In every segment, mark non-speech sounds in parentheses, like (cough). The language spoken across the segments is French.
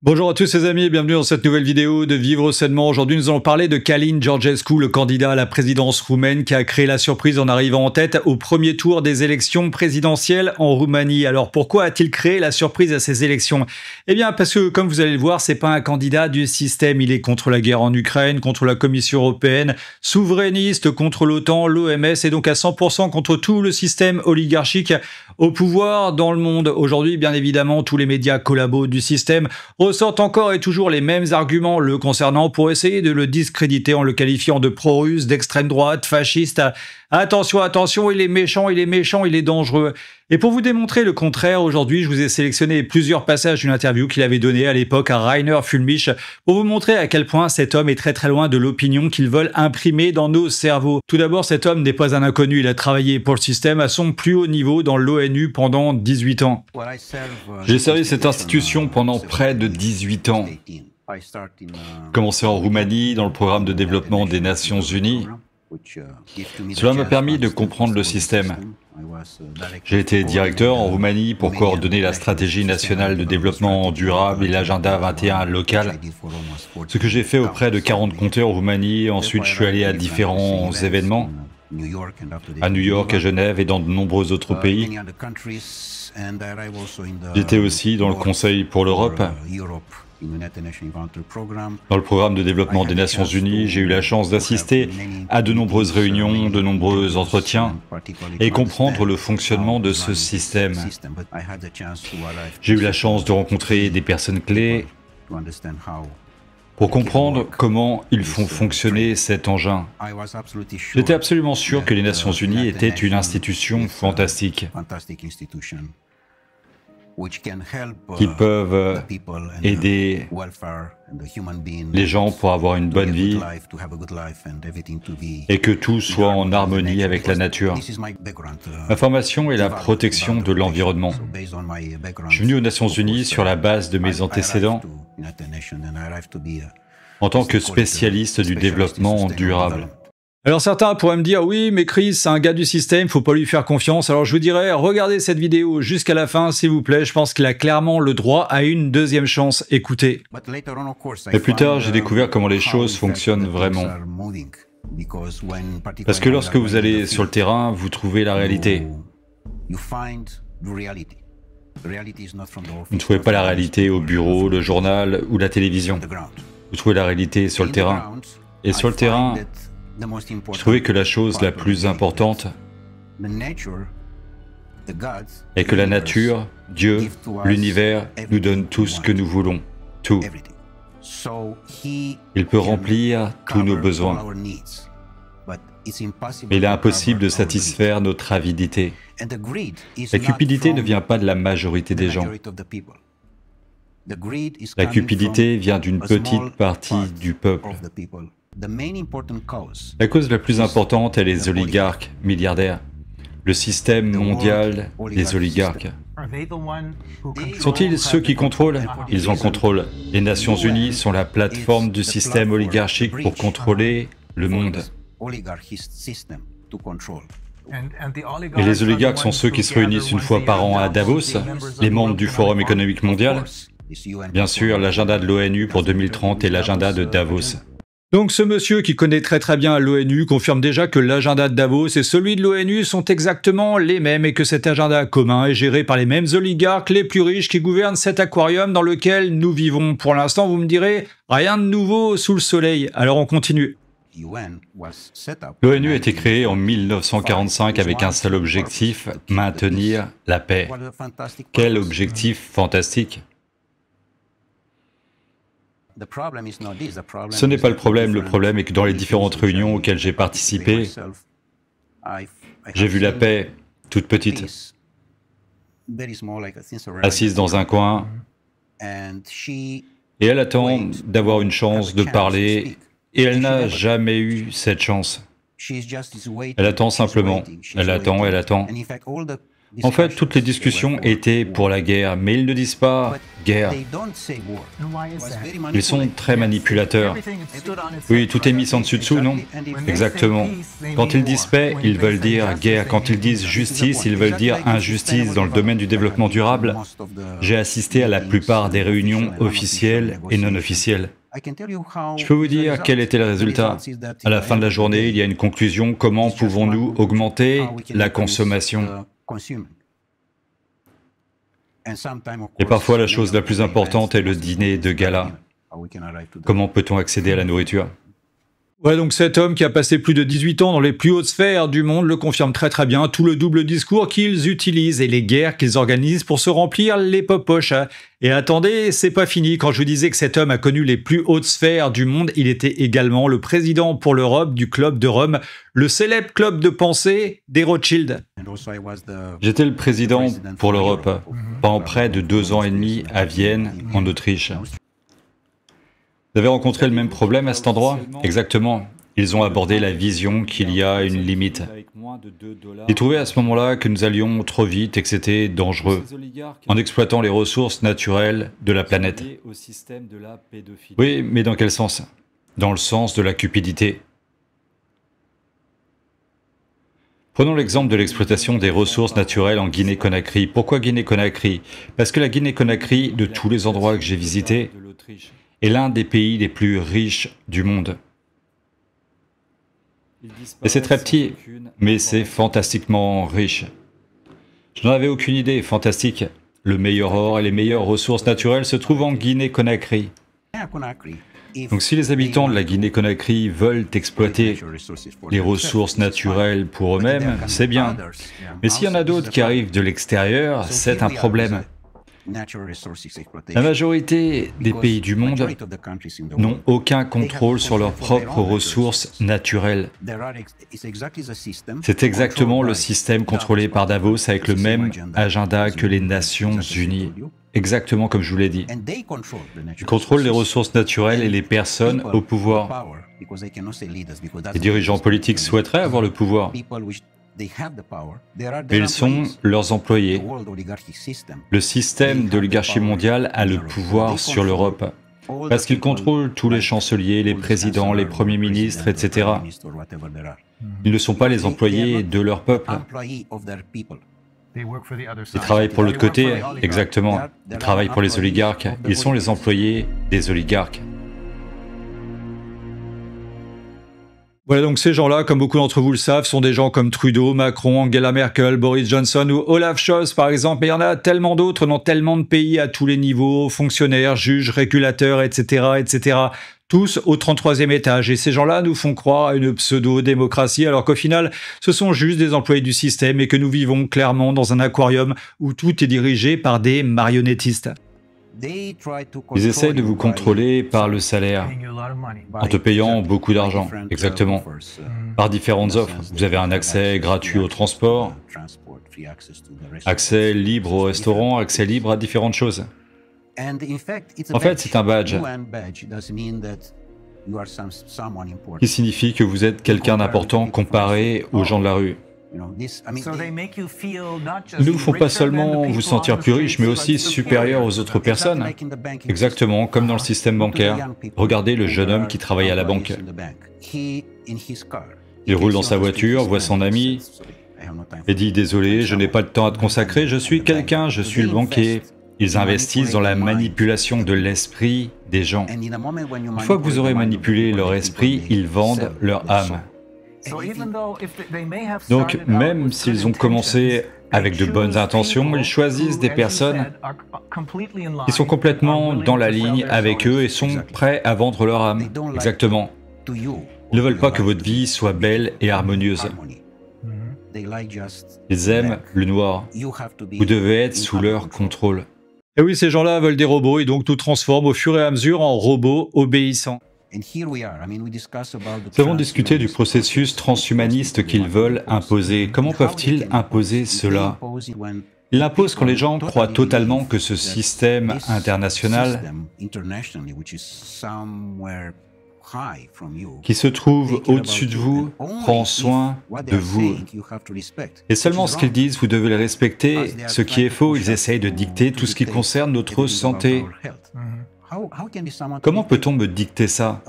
Bonjour à tous les amis et bienvenue dans cette nouvelle vidéo de Vivre sainement. Aujourd'hui, nous allons parler de Kalin Georgescu, le candidat à la présidence roumaine qui a créé la surprise en arrivant en tête au premier tour des élections présidentielles en Roumanie. Alors pourquoi a-t-il créé la surprise à ces élections Eh bien parce que comme vous allez le voir, c'est pas un candidat du système, il est contre la guerre en Ukraine, contre la Commission européenne, souverainiste contre l'OTAN, l'OMS et donc à 100% contre tout le système oligarchique au pouvoir dans le monde. Aujourd'hui, bien évidemment, tous les médias collabos du système ressortent encore et toujours les mêmes arguments le concernant pour essayer de le discréditer en le qualifiant de pro-russe, d'extrême droite, fasciste, Attention, attention, il est méchant, il est méchant, il est dangereux. Et pour vous démontrer le contraire, aujourd'hui, je vous ai sélectionné plusieurs passages d'une interview qu'il avait donnée à l'époque à Rainer Fulmich pour vous montrer à quel point cet homme est très très loin de l'opinion qu'ils veulent imprimer dans nos cerveaux. Tout d'abord, cet homme n'est pas un inconnu, il a travaillé pour le système à son plus haut niveau dans l'ONU pendant 18 ans. J'ai servi cette institution pendant près de 18 ans. Commencé en Roumanie dans le programme de développement des Nations Unies, cela m'a permis de comprendre le système. J'ai été directeur en Roumanie pour coordonner la stratégie nationale de développement durable et l'agenda 21 local, ce que j'ai fait auprès de 40 comtés en Roumanie. Ensuite, je suis allé à différents événements, à New York, à Genève et dans de nombreux autres pays. J'étais aussi dans le Conseil pour l'Europe. Dans le programme de développement des Nations Unies, j'ai eu la chance d'assister à de nombreuses réunions, de nombreux entretiens et comprendre le fonctionnement de ce système. J'ai eu la chance de rencontrer des personnes clés pour comprendre comment ils font uh, fonctionner cet engin. J'étais absolument sûr que les uh, Nations Unies étaient une institution uh, fantastique. Uh, qui peuvent euh, aider les gens pour avoir une bonne vie et que tout soit en harmonie avec la nature. Uh, Ma formation est la protection de l'environnement. Je suis venu aux Nations Unies sur la uh, base de mes antécédents en tant que spécialiste du développement durable. Alors certains pourraient me dire oui mais Chris c'est un gars du système, faut pas lui faire confiance. Alors je vous dirais regardez cette vidéo jusqu'à la fin s'il vous plaît, je pense qu'il a clairement le droit à une deuxième chance. Écoutez. Et plus tard j'ai uh, découvert comment les choses fonctionnent vraiment. Parce que lorsque vous allez sur le terrain, vous trouvez la réalité. Vous ne trouvez pas la réalité au bureau, le journal ou la télévision. Vous trouvez la réalité sur le terrain. Et sur le terrain, je trouvais que la chose la plus importante est que la nature, Dieu, l'univers nous donne tout ce que nous voulons, tout. Il peut remplir tous nos besoins. Mais il est impossible de satisfaire notre avidité. La cupidité ne vient pas de la majorité des gens. La cupidité vient d'une petite partie du peuple. La cause la plus importante est les oligarques milliardaires, le système mondial des oligarques. Sont-ils ceux qui contrôlent Ils en contrôle. Les Nations Unies sont la plateforme du système oligarchique pour contrôler le monde. Et les oligarques sont ceux qui se réunissent une fois par an à Davos, les membres du Forum économique mondial. Bien sûr, l'agenda de l'ONU pour 2030 et l'agenda de Davos. Donc ce monsieur qui connaît très très bien l'ONU confirme déjà que l'agenda de Davos et celui de l'ONU sont exactement les mêmes et que cet agenda commun est géré par les mêmes oligarques les plus riches qui gouvernent cet aquarium dans lequel nous vivons. Pour l'instant, vous me direz, rien de nouveau sous le soleil. Alors on continue. L'ONU a été créée en 1945 avec un seul objectif, maintenir la paix. Quel objectif fantastique ce n'est pas le problème, le problème est que dans les différentes réunions auxquelles j'ai participé, j'ai vu la paix toute petite, assise dans un coin, et elle attend d'avoir une chance de parler, et elle n'a jamais eu cette chance. Elle attend simplement, elle attend, elle attend. En fait, toutes les discussions étaient pour la guerre, mais ils ne disent pas guerre. Ils sont très manipulateurs. Oui, tout est mis en dessus dessous, non Exactement. Quand ils disent paix, ils veulent dire guerre. Quand ils disent justice, ils veulent dire injustice dans le domaine du développement durable. J'ai assisté à la plupart des réunions officielles et non officielles. Je peux vous dire quel était le résultat. À la fin de la journée, il y a une conclusion. Comment pouvons-nous augmenter la consommation et parfois, la chose la plus importante est le dîner de gala. Comment peut-on accéder à la nourriture Ouais, donc cet homme qui a passé plus de 18 ans dans les plus hautes sphères du monde le confirme très très bien, tout le double discours qu'ils utilisent et les guerres qu'ils organisent pour se remplir les popoches. Et attendez, c'est pas fini, quand je vous disais que cet homme a connu les plus hautes sphères du monde, il était également le président pour l'Europe du Club de Rome, le célèbre club de pensée des Rothschild. J'étais le président pour l'Europe pendant près de deux ans et demi à Vienne, en Autriche. Vous avez rencontré le même problème à cet endroit Exactement. Ils ont abordé la vision qu'il y a une limite. Ils trouvaient à ce moment-là que nous allions trop vite et que c'était dangereux, en exploitant les ressources naturelles de la planète. Oui, mais dans quel sens Dans le sens de la cupidité. Prenons l'exemple de l'exploitation des ressources naturelles en Guinée-Conakry. Pourquoi Guinée-Conakry Parce que la Guinée-Conakry, de tous les endroits que j'ai visités, est l'un des pays les plus riches du monde. Et c'est très petit, mais c'est fantastiquement riche. Je n'en avais aucune idée, fantastique. Le meilleur or et les meilleures ressources naturelles se trouvent en Guinée-Conakry. Donc si les habitants de la Guinée-Conakry veulent exploiter les ressources naturelles pour eux-mêmes, c'est bien. Mais s'il y en a d'autres qui arrivent de l'extérieur, c'est un problème. La majorité des pays du monde n'ont aucun contrôle sur leurs propres ressources naturelles. C'est exactement le système contrôlé par Davos avec le même agenda que les Nations Unies. Exactement comme je vous l'ai dit. Ils contrôlent les ressources naturelles et les personnes au pouvoir. Les dirigeants politiques souhaiteraient avoir le pouvoir. Ils sont leurs employés. Le système d'oligarchie mondiale a le pouvoir sur l'Europe parce qu'ils contrôlent tous les chanceliers, les présidents, les premiers ministres, etc. Mm. Ils ne sont pas les employés de leur peuple. Ils travaillent pour l'autre côté, exactement. Ils travaillent pour les oligarques. Ils sont les employés des oligarques. Voilà, donc ces gens-là, comme beaucoup d'entre vous le savent, sont des gens comme Trudeau, Macron, Angela Merkel, Boris Johnson ou Olaf Scholz, par exemple. Mais il y en a tellement d'autres dans tellement de pays à tous les niveaux, fonctionnaires, juges, régulateurs, etc., etc. Tous au 33e étage. Et ces gens-là nous font croire à une pseudo-démocratie, alors qu'au final, ce sont juste des employés du système et que nous vivons clairement dans un aquarium où tout est dirigé par des marionnettistes. Ils essayent de vous contrôler par le salaire, en te payant beaucoup d'argent, exactement, uh, uh, mm. par différentes offres. Vous avez un accès gratuit au transport, accès libre au restaurant, accès libre à différentes choses. En fait, c'est un badge qui signifie que vous êtes quelqu'un d'important comparé aux oh. gens de la rue. Ils ne font pas seulement vous sentir plus riche, mais aussi supérieur aux autres personnes. Exactement comme dans le système bancaire. Regardez le jeune homme qui travaille à la banque. Il roule dans sa voiture, voit son ami et dit Désolé, je n'ai pas le temps à te consacrer, je suis quelqu'un, je suis le banquier. Ils investissent dans la manipulation de l'esprit des gens. Une fois que vous aurez manipulé leur esprit, ils vendent leur âme. Donc même s'ils ont commencé avec de bonnes intentions, ils choisissent des personnes qui sont complètement dans la ligne avec eux et sont prêts à vendre leur âme. Exactement. Ils ne veulent pas que votre vie soit belle et harmonieuse. Mm-hmm. Ils aiment le noir. Vous devez être sous leur contrôle. Et oui, ces gens-là veulent des robots et donc tout transforme au fur et à mesure en robots obéissants. Nous avons discuté du processus transhumaniste qu'ils veulent imposer. Comment peuvent-ils imposer cela Ils l'imposent quand les gens croient totalement que ce système international qui se trouve au-dessus de vous prend soin de vous. Et seulement ce qu'ils disent, vous devez le respecter. Ce qui est faux, ils essayent de dicter tout ce qui concerne notre santé. Comment peut-on me dicter ça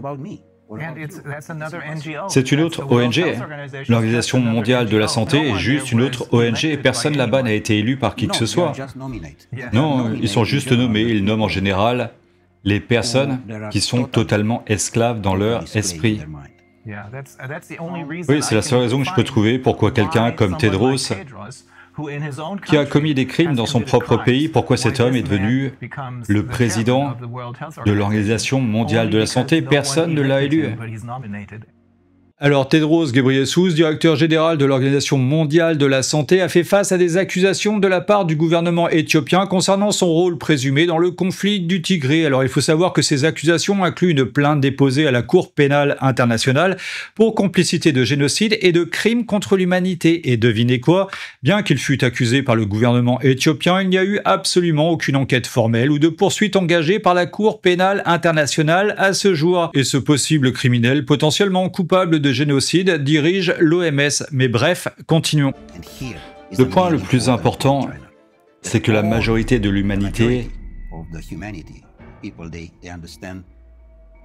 c'est une autre ONG. L'Organisation mondiale de la santé est juste une autre ONG et personne là-bas n'a été élu par qui que ce soit. Non, ils sont juste nommés, ils nomment en général les personnes qui sont totalement esclaves dans leur esprit. Oui, c'est la seule raison que je peux trouver pourquoi quelqu'un comme Tedros qui a commis des crimes dans son propre pays, pourquoi cet homme est devenu le président de l'Organisation mondiale de la santé Personne ne l'a élu. Alors Tedros Ghebreyesus, directeur général de l'Organisation mondiale de la santé, a fait face à des accusations de la part du gouvernement éthiopien concernant son rôle présumé dans le conflit du Tigré. Alors il faut savoir que ces accusations incluent une plainte déposée à la Cour pénale internationale pour complicité de génocide et de crimes contre l'humanité. Et devinez quoi Bien qu'il fût accusé par le gouvernement éthiopien, il n'y a eu absolument aucune enquête formelle ou de poursuite engagée par la Cour pénale internationale à ce jour. Et ce possible criminel potentiellement coupable de génocide dirige l'OMS. Mais bref, continuons. Le point le plus important, c'est que la majorité de l'humanité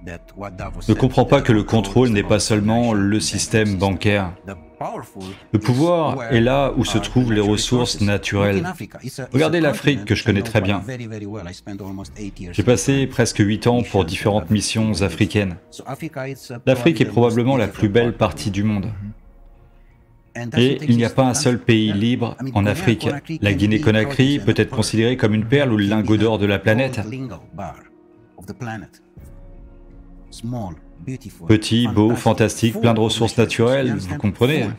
ne comprends pas que le contrôle n'est pas seulement le système bancaire. Le pouvoir est là où se trouvent les ressources naturelles. Regardez l'Afrique que je connais très bien. J'ai passé presque 8 ans pour différentes missions africaines. L'Afrique est probablement la plus belle partie du monde. Et il n'y a pas un seul pays libre en Afrique. La Guinée-Conakry peut être considérée comme une perle ou le lingot d'or de la planète. Petit, beau, fantastique, plein de ressources naturelles, vous comprenez hein.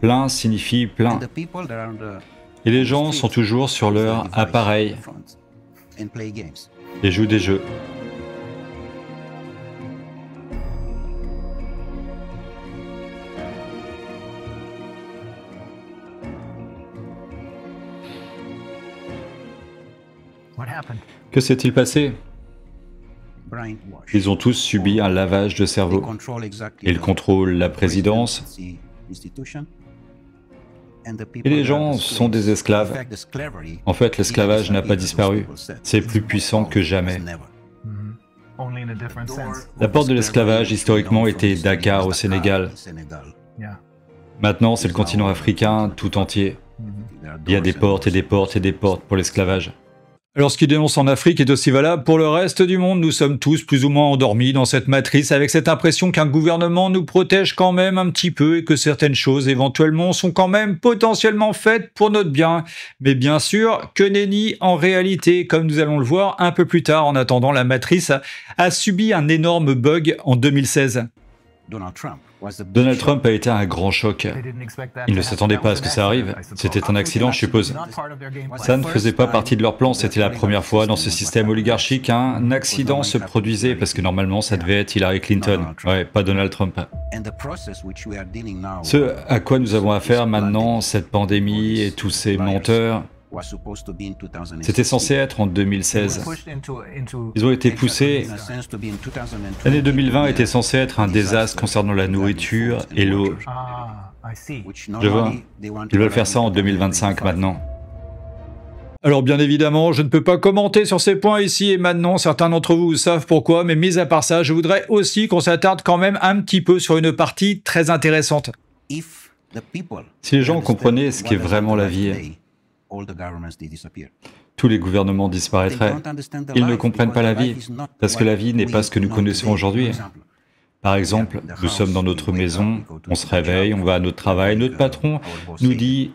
Plein signifie plein. Et les gens sont toujours sur leur appareil et jouent des jeux. Que s'est-il passé ils ont tous subi un lavage de cerveau. Ils contrôlent la présidence. Et les gens sont des esclaves. En fait, l'esclavage n'a pas disparu. C'est plus puissant que jamais. Mm-hmm. La porte de l'esclavage, historiquement, était Dakar au Sénégal. Maintenant, c'est le continent africain tout entier. Mm-hmm. Il y a des portes et des portes et des portes pour l'esclavage. Alors ce qu'il dénonce en Afrique est aussi valable pour le reste du monde. Nous sommes tous plus ou moins endormis dans cette matrice avec cette impression qu'un gouvernement nous protège quand même un petit peu et que certaines choses éventuellement sont quand même potentiellement faites pour notre bien. Mais bien sûr que nenni en réalité, comme nous allons le voir un peu plus tard en attendant, la matrice a, a subi un énorme bug en 2016. Donald Trump Donald Trump a été un grand choc. Ils ne s'attendaient pas à ce que ça arrive. C'était un accident, je suppose. Ça ne faisait pas partie de leur plan. C'était la première fois dans ce système oligarchique qu'un accident se produisait, parce que normalement, ça devait être Hillary Clinton. Ouais, pas Donald Trump. Ce à quoi nous avons affaire maintenant, cette pandémie et tous ces menteurs, c'était censé être en 2016. Ils ont été poussés. L'année 2020 était censée être un désastre concernant la nourriture et l'eau. Ah, je vois. Ils veulent faire ça en 2025 maintenant. Alors bien évidemment, je ne peux pas commenter sur ces points ici et maintenant, certains d'entre vous savent pourquoi, mais mis à part ça, je voudrais aussi qu'on s'attarde quand même un petit peu sur une partie très intéressante. Si les gens comprenaient ce qu'est vraiment la vie, tous les gouvernements disparaîtraient. Ils ne comprennent pas la vie, parce que la vie n'est pas ce que nous connaissons aujourd'hui. Par exemple, nous sommes dans notre maison, on se réveille, on va à notre travail, notre patron nous dit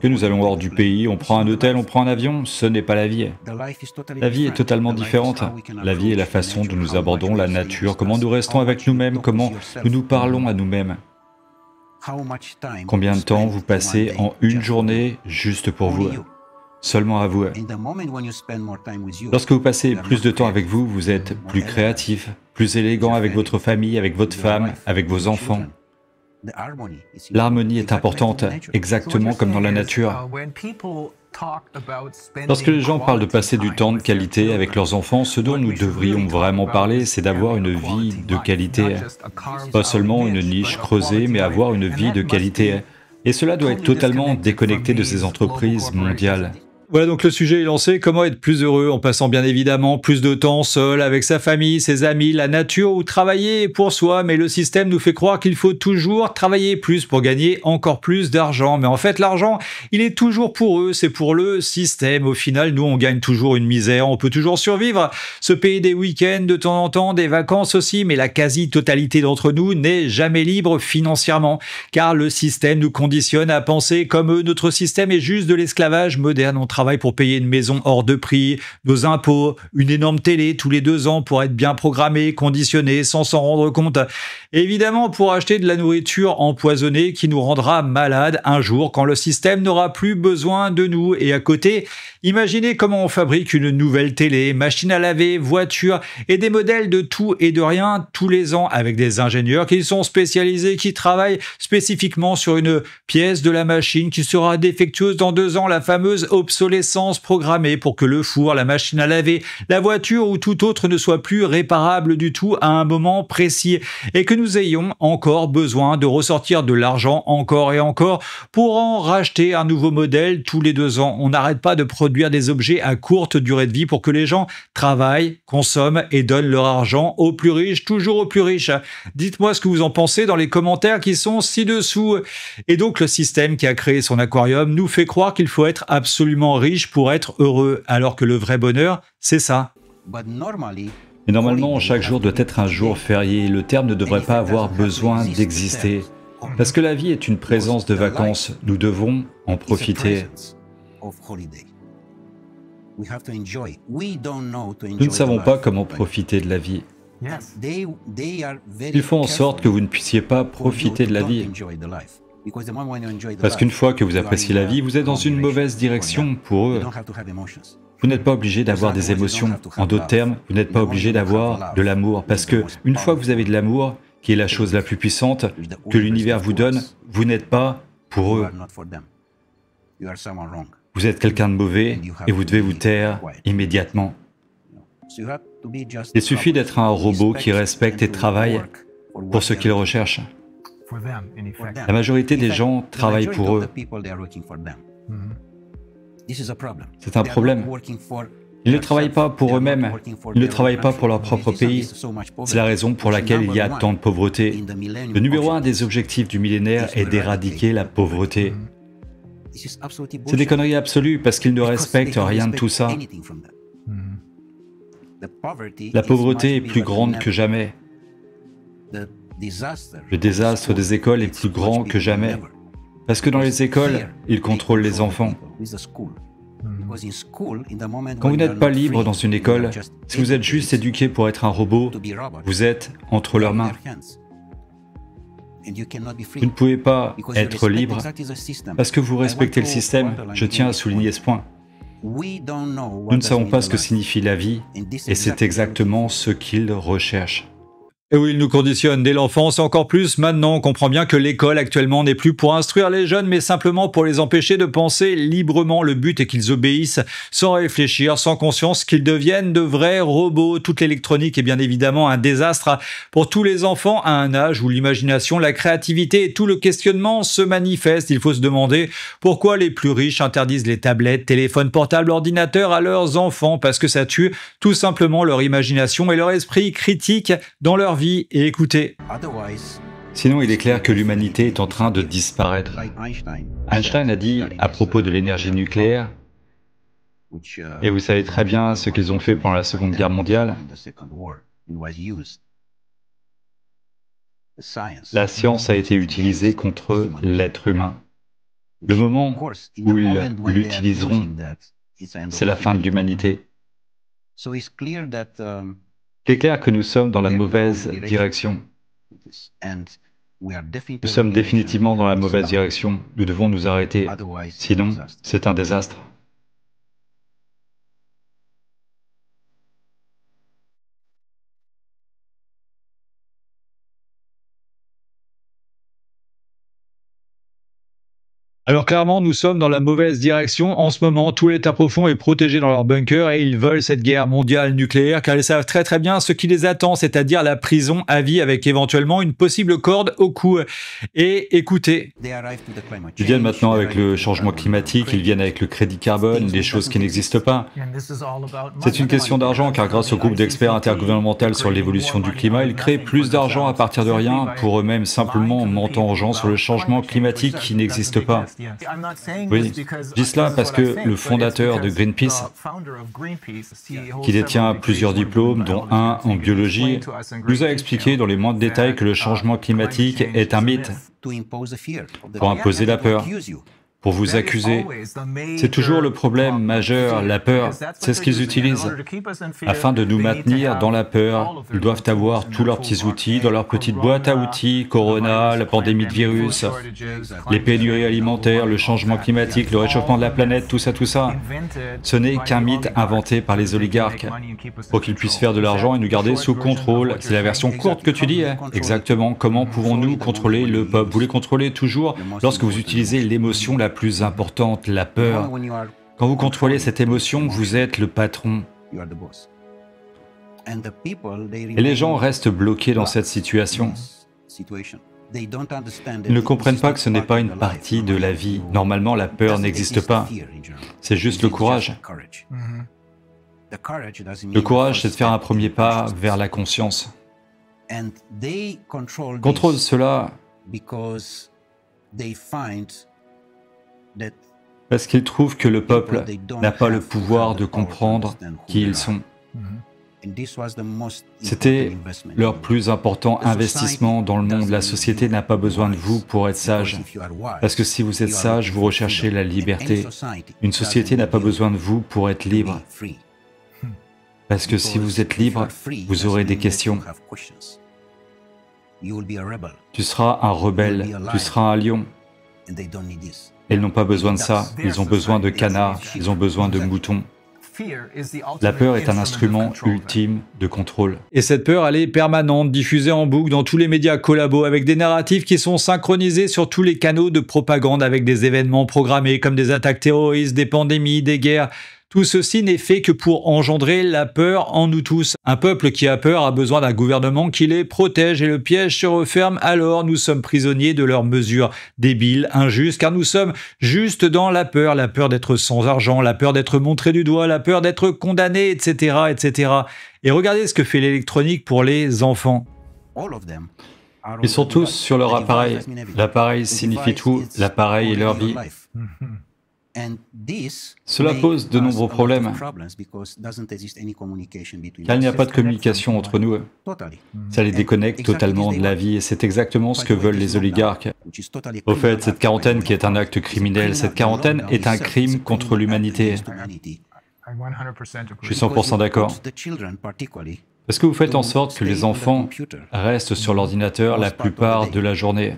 que nous allons hors du pays, on prend un hôtel, on prend un avion, ce n'est pas la vie. La vie est totalement différente. La vie est la façon dont nous abordons la nature, comment nous restons avec nous-mêmes, comment nous nous parlons à nous-mêmes. Combien de temps vous passez en une journée juste pour vous Seulement à vous. Lorsque vous passez plus de temps avec vous, vous êtes plus créatif, plus élégant avec votre famille, avec votre femme, avec vos enfants. L'harmonie est importante, exactement comme dans la nature. Uh, Lorsque les gens parlent de passer du temps de qualité avec leurs enfants, ce dont nous devrions vraiment parler, c'est d'avoir une vie de qualité. Pas seulement une niche creusée, mais avoir une vie de qualité. Et cela doit être totalement déconnecté de ces entreprises mondiales. Voilà donc le sujet est lancé. Comment être plus heureux en passant bien évidemment plus de temps seul avec sa famille, ses amis, la nature ou travailler pour soi. Mais le système nous fait croire qu'il faut toujours travailler plus pour gagner encore plus d'argent. Mais en fait l'argent il est toujours pour eux, c'est pour le système. Au final nous on gagne toujours une misère, on peut toujours survivre, se payer des week-ends de temps en temps, des vacances aussi. Mais la quasi-totalité d'entre nous n'est jamais libre financièrement car le système nous conditionne à penser comme eux. Notre système est juste de l'esclavage moderne pour payer une maison hors de prix, nos impôts, une énorme télé tous les deux ans pour être bien programmé, conditionné, sans s'en rendre compte. évidemment, pour acheter de la nourriture empoisonnée qui nous rendra malade un jour quand le système n'aura plus besoin de nous. Et à côté, imaginez comment on fabrique une nouvelle télé, machine à laver, voiture et des modèles de tout et de rien tous les ans avec des ingénieurs qui sont spécialisés, qui travaillent spécifiquement sur une pièce de la machine qui sera défectueuse dans deux ans, la fameuse obsolète l'essence programmée pour que le four, la machine à laver, la voiture ou tout autre ne soit plus réparable du tout à un moment précis et que nous ayons encore besoin de ressortir de l'argent encore et encore pour en racheter un nouveau modèle tous les deux ans. On n'arrête pas de produire des objets à courte durée de vie pour que les gens travaillent, consomment et donnent leur argent aux plus riches, toujours aux plus riches. Dites-moi ce que vous en pensez dans les commentaires qui sont ci-dessous. Et donc le système qui a créé son aquarium nous fait croire qu'il faut être absolument riche pour être heureux, alors que le vrai bonheur, c'est ça. Mais normalement, chaque jour doit être un jour férié. Le terme ne devrait pas avoir besoin d'exister. Parce que la vie est une présence de vacances. Nous devons en profiter. Nous ne savons pas comment profiter de la vie. Ils font en sorte que vous ne puissiez pas profiter de la vie. Parce qu'une fois que vous appréciez la vie, vous êtes uh, dans une mauvaise direction pour eux. Vous n'êtes pas obligé d'avoir des émotions. En d'autres termes, vous n'êtes pas obligé d'avoir de l'amour. Parce que une fois que vous avez de l'amour, qui est la chose la plus puissante que l'univers vous donne, vous n'êtes pas pour eux. Vous êtes quelqu'un de mauvais et vous devez vous taire immédiatement. Il suffit d'être un robot qui respecte et travaille pour ce qu'il recherche. La majorité des gens travaillent pour eux. Mm-hmm. C'est un problème. Ils ne travaillent pas pour eux-mêmes, ils ne travaillent pas pour leur propre pays. C'est la raison pour laquelle il y a tant de pauvreté. Le numéro un des objectifs du millénaire est d'éradiquer la pauvreté. C'est des conneries absolues parce qu'ils ne respectent rien de tout ça. Mm-hmm. La pauvreté est plus grande que jamais. Le désastre des écoles est plus grand que jamais. Parce que dans les écoles, ils contrôlent les enfants. Hmm. Quand vous n'êtes pas libre dans une école, si vous êtes juste éduqué pour être un robot, vous êtes entre leurs mains. Vous ne pouvez pas être libre parce que vous respectez le système. Je tiens à souligner ce point. Nous ne savons pas ce que signifie la vie et c'est exactement ce qu'ils recherchent. Et oui, il nous conditionne dès l'enfance encore plus. Maintenant, on comprend bien que l'école actuellement n'est plus pour instruire les jeunes, mais simplement pour les empêcher de penser librement. Le but est qu'ils obéissent sans réfléchir, sans conscience, qu'ils deviennent de vrais robots. Toute l'électronique est bien évidemment un désastre pour tous les enfants à un âge où l'imagination, la créativité et tout le questionnement se manifestent. Il faut se demander pourquoi les plus riches interdisent les tablettes, téléphones portables, ordinateurs à leurs enfants, parce que ça tue tout simplement leur imagination et leur esprit critique dans leur et écoutez, Sinon, il est clair que l'humanité est en train de disparaître. Einstein a dit à propos de l'énergie nucléaire, uh, et vous savez très bien ce qu'ils ont fait pendant la Seconde Guerre mondiale, la science a été utilisée contre l'être humain. Le moment où ils l'utiliseront, c'est la fin de l'humanité. Um, il est clair que nous sommes dans la mauvaise direction. Nous sommes définitivement dans la mauvaise direction. Nous devons nous arrêter. Sinon, c'est un désastre. Alors clairement, nous sommes dans la mauvaise direction. En ce moment, tout l'État profond est protégé dans leur bunker et ils veulent cette guerre mondiale nucléaire car ils savent très très bien ce qui les attend, c'est-à-dire la prison à vie avec éventuellement une possible corde au cou. Et écoutez, ils viennent maintenant avec le changement climatique, ils viennent avec le crédit carbone, des choses qui n'existent pas. C'est une question d'argent car grâce au groupe d'experts intergouvernemental sur l'évolution du climat, ils créent plus d'argent à partir de rien pour eux-mêmes simplement mentant aux gens sur le changement climatique qui n'existe pas. Oui, je dis cela parce que le fondateur de Greenpeace, e qui détient plusieurs diplômes, dont un en biologie, nous a expliqué dans les moindres détails que le uh, changement climatique est un mythe pour imposer la peur pour vous accuser. C'est toujours le problème majeur, la peur. C'est ce qu'ils utilisent. Afin de nous maintenir dans la peur, ils doivent avoir tous leurs petits outils dans leur petite boîte à outils, Corona, la pandémie de virus, les pénuries alimentaires, le changement climatique, le réchauffement de la planète, tout ça, tout ça. Ce n'est qu'un mythe inventé par les oligarques pour qu'ils puissent faire de l'argent et nous garder sous contrôle. C'est la version courte que tu dis. Hein. Exactement. Comment mm. pouvons-nous contrôler le peuple Vous les contrôlez toujours lorsque vous utilisez l'émotion, la plus importante, la peur. Quand vous contrôlez cette émotion, vous êtes le patron. Et les gens restent bloqués dans cette situation. Ils ne comprennent pas que ce n'est pas une partie de la vie. Normalement, la peur n'existe pas. C'est juste le courage. Mhm. Le courage, c'est de faire un premier pas vers la conscience. Contrôlent cela parce qu'ils trouvent que le peuple n'a pas le pouvoir de comprendre qui ils sont. Mm-hmm. C'était leur plus important investissement dans le monde. La société n'a pas besoin de vous pour être sage. Parce que si vous êtes sage, vous recherchez la liberté. Une société n'a pas besoin de vous pour être libre. Parce que si vous êtes libre, vous aurez des questions. Tu seras un rebelle, tu seras un lion. Elles n'ont pas besoin de ça, ils ont besoin de canards, ils ont besoin de moutons. La peur est un instrument ultime de contrôle. Et cette peur, elle est permanente, diffusée en boucle dans tous les médias collabos, avec des narratifs qui sont synchronisés sur tous les canaux de propagande, avec des événements programmés comme des attaques terroristes, des pandémies, des guerres. Tout ceci n'est fait que pour engendrer la peur en nous tous. Un peuple qui a peur a besoin d'un gouvernement qui les protège et le piège se referme. Alors nous sommes prisonniers de leurs mesures débiles, injustes, car nous sommes juste dans la peur, la peur d'être sans argent, la peur d'être montré du doigt, la peur d'être condamné, etc., etc. Et regardez ce que fait l'électronique pour les enfants. Ils sont tous sur leur appareil. L'appareil signifie tout, l'appareil est leur vie. (laughs) Cela pose de nombreux problèmes, car il n'y a pas de communication entre nous. Ça les déconnecte totalement de la vie, et c'est exactement ce que veulent les oligarques. Au fait, cette quarantaine qui est un acte criminel, cette quarantaine est un crime contre l'humanité. Je suis 100% d'accord. Est-ce que vous faites en sorte que les enfants restent sur mm-hmm. l'ordinateur la plupart de la journée.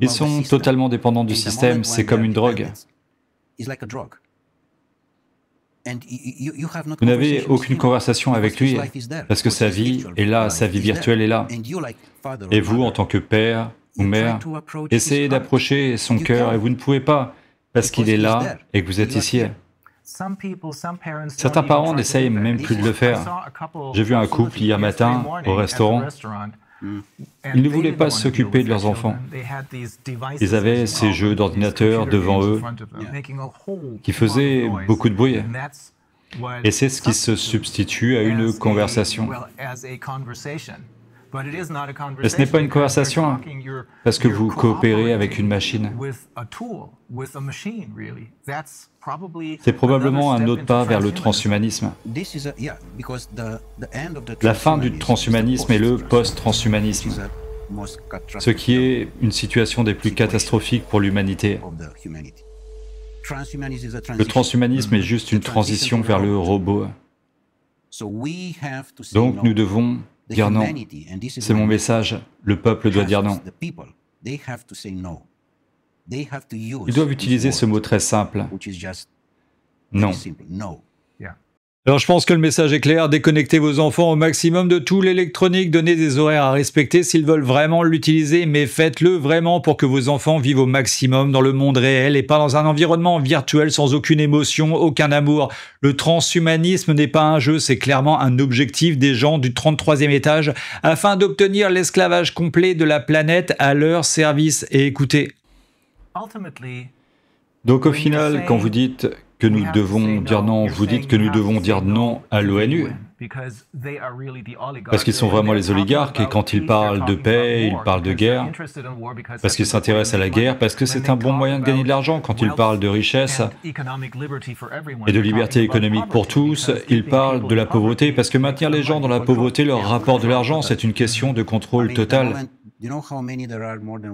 Ils sont totalement dépendants du système, c'est comme une drogue. Vous n'avez aucune conversation avec lui parce que sa vie est là, sa vie virtuelle est là. Et vous, en tant que père ou mère, essayez d'approcher son cœur et vous ne pouvez pas parce qu'il est là et que vous êtes ici. Certains parents n'essayent même plus de le faire. J'ai vu un couple hier matin au restaurant Mm. Ils ne voulaient pas s'occuper de leurs enfants. Ils avaient ces jeux d'ordinateur devant eux qui faisaient beaucoup de bruit. Et c'est ce qui se substitue à une conversation. Mais ce n'est pas une conversation, hein, parce que vous coopérez avec une machine. C'est probablement un autre pas vers le transhumanisme. La fin du transhumanisme est le post-transhumanisme, ce qui est une situation des plus catastrophiques pour l'humanité. Le transhumanisme est juste une transition vers le robot. Donc nous devons Dire non, c'est mon message. Le peuple doit dire non. Ils doivent utiliser ce mot très simple. Non. Alors je pense que le message est clair, déconnectez vos enfants au maximum de tout l'électronique, donnez des horaires à respecter s'ils veulent vraiment l'utiliser, mais faites-le vraiment pour que vos enfants vivent au maximum dans le monde réel et pas dans un environnement virtuel sans aucune émotion, aucun amour. Le transhumanisme n'est pas un jeu, c'est clairement un objectif des gens du 33e étage afin d'obtenir l'esclavage complet de la planète à leur service. Et écoutez. Donc au final, quand vous dites que nous devons dire non. Vous dites que nous devons dire non à l'ONU. Parce qu'ils sont vraiment les oligarques et quand ils parlent de paix, ils parlent de guerre, parce qu'ils s'intéressent à la guerre, parce que c'est un bon moyen de gagner de l'argent. Quand ils parlent de richesse et de liberté économique pour tous, ils parlent de la pauvreté, parce que maintenir les gens dans la pauvreté leur rapport de l'argent, c'est une question de contrôle total.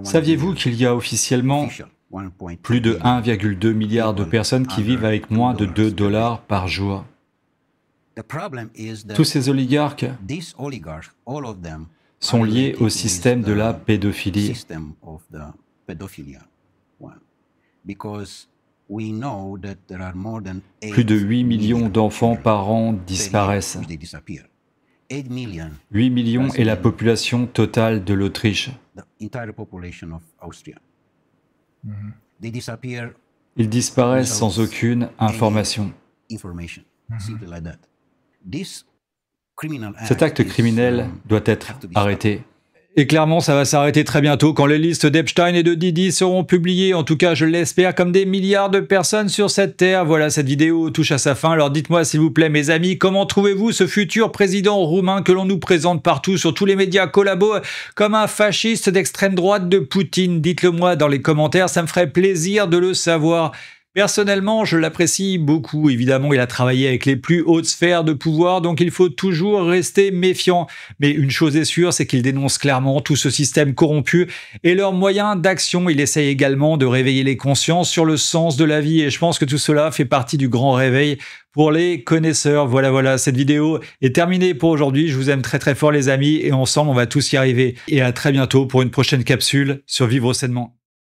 Saviez-vous qu'il y a officiellement plus de 1,2 milliard de personnes qui vivent avec moins de 2 dollars par jour. Tous ces oligarques sont liés au système de la uh, pédophilie. Plus de 8 millions d'enfants par an disparaissent. 8 millions est la population totale de l'Autriche. Mhm. Ils disparaissent sans aucune information. Cet acte criminel um, doit être arrêté. Et clairement, ça va s'arrêter très bientôt quand les listes d'Epstein et de Didi seront publiées. En tout cas, je l'espère, comme des milliards de personnes sur cette terre. Voilà, cette vidéo touche à sa fin. Alors dites-moi, s'il vous plaît, mes amis, comment trouvez-vous ce futur président roumain que l'on nous présente partout, sur tous les médias collabos, comme un fasciste d'extrême droite de Poutine Dites-le moi dans les commentaires, ça me ferait plaisir de le savoir. Personnellement, je l'apprécie beaucoup. Évidemment, il a travaillé avec les plus hautes sphères de pouvoir, donc il faut toujours rester méfiant. Mais une chose est sûre, c'est qu'il dénonce clairement tout ce système corrompu et leurs moyens d'action. Il essaye également de réveiller les consciences sur le sens de la vie et je pense que tout cela fait partie du grand réveil pour les connaisseurs. Voilà, voilà, cette vidéo est terminée pour aujourd'hui. Je vous aime très très fort les amis et ensemble, on va tous y arriver. Et à très bientôt pour une prochaine capsule sur Vivre sainement.